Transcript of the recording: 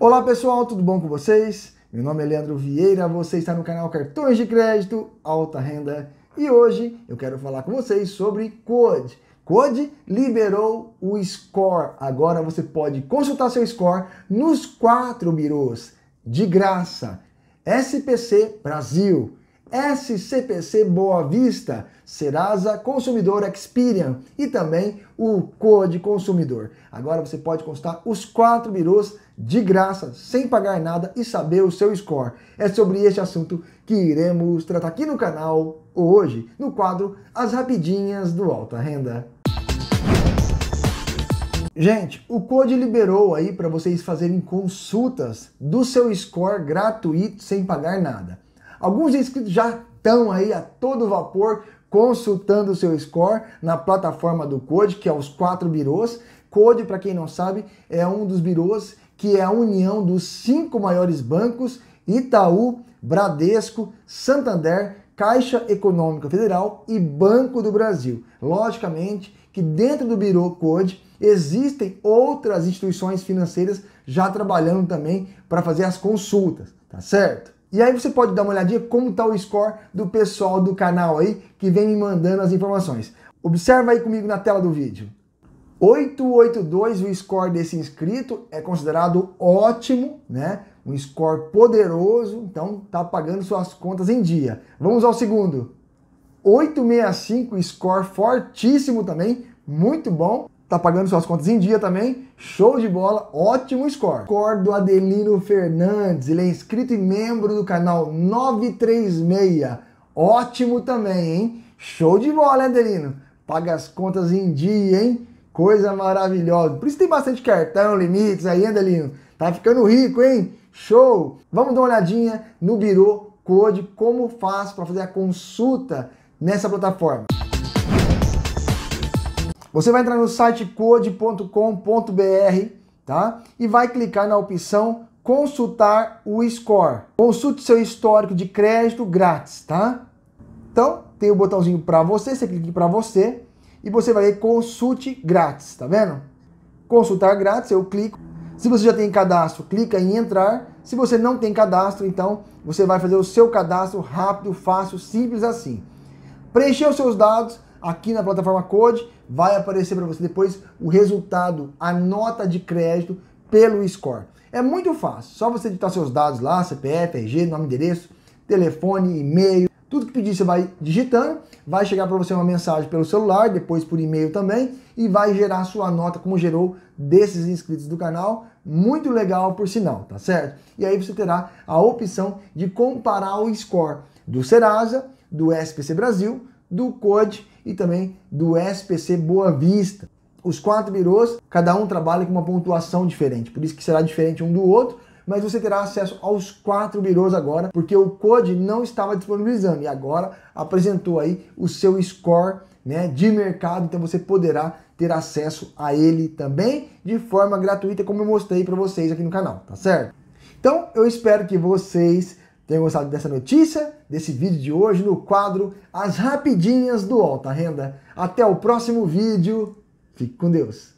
Olá pessoal, tudo bom com vocês? Meu nome é Leandro Vieira, você está no canal Cartões de Crédito Alta Renda e hoje eu quero falar com vocês sobre Code. Code liberou o score. Agora você pode consultar seu score nos quatro birôs de graça. SPC Brasil, SCPC Boa Vista, Serasa Consumidor Experian e também o Code Consumidor. Agora você pode consultar os quatro birôs de graça, sem pagar nada e saber o seu score. É sobre este assunto que iremos tratar aqui no canal hoje, no quadro As Rapidinhas do Alta Renda. Gente, o Code liberou aí para vocês fazerem consultas do seu score gratuito sem pagar nada. Alguns inscritos já estão aí a todo vapor consultando o seu score na plataforma do Code, que é os quatro birôs. Code, para quem não sabe, é um dos birôs que é a união dos cinco maiores bancos: Itaú, Bradesco, Santander, Caixa Econômica Federal e Banco do Brasil. Logicamente que dentro do Biro Code existem outras instituições financeiras já trabalhando também para fazer as consultas, tá certo? E aí você pode dar uma olhadinha como está o score do pessoal do canal aí que vem me mandando as informações. Observa aí comigo na tela do vídeo. 882, o score desse inscrito é considerado ótimo, né? Um score poderoso, então tá pagando suas contas em dia. Vamos ao segundo. 865, score fortíssimo também, muito bom tá pagando suas contas em dia também. Show de bola, ótimo score. Score do Adelino Fernandes, ele é inscrito e membro do canal 936. Ótimo também, hein? Show de bola, hein, Adelino? Paga as contas em dia, hein? Coisa maravilhosa. Por isso tem bastante cartão, limites aí, Adelino? Tá ficando rico, hein? Show! Vamos dar uma olhadinha no Biro Code, como faz para fazer a consulta nessa plataforma. Você vai entrar no site code.com.br, tá? E vai clicar na opção consultar o score. Consulte seu histórico de crédito grátis, tá? Então, tem o um botãozinho para você, você clica para você e você vai ver consulte grátis, tá vendo? Consultar grátis, eu clico. Se você já tem cadastro, clica em entrar. Se você não tem cadastro, então você vai fazer o seu cadastro rápido, fácil, simples assim. os seus dados, aqui na plataforma Code, vai aparecer para você depois o resultado, a nota de crédito pelo score. É muito fácil, só você digitar seus dados lá, CPF, RG, nome, endereço, telefone, e-mail, tudo que pedir você vai digitando, vai chegar para você uma mensagem pelo celular, depois por e-mail também, e vai gerar sua nota como gerou desses inscritos do canal, muito legal por sinal, tá certo? E aí você terá a opção de comparar o score do Serasa, do SPC Brasil, do Code e também do SPC Boa Vista. Os quatro birôs, cada um trabalha com uma pontuação diferente, por isso que será diferente um do outro, mas você terá acesso aos quatro birôs agora, porque o Code não estava disponibilizando e agora apresentou aí o seu score né, de mercado, então você poderá ter acesso a ele também de forma gratuita, como eu mostrei para vocês aqui no canal, tá certo? Então eu espero que vocês Tenham gostado dessa notícia, desse vídeo de hoje no quadro As Rapidinhas do Alta Renda. Até o próximo vídeo. Fique com Deus.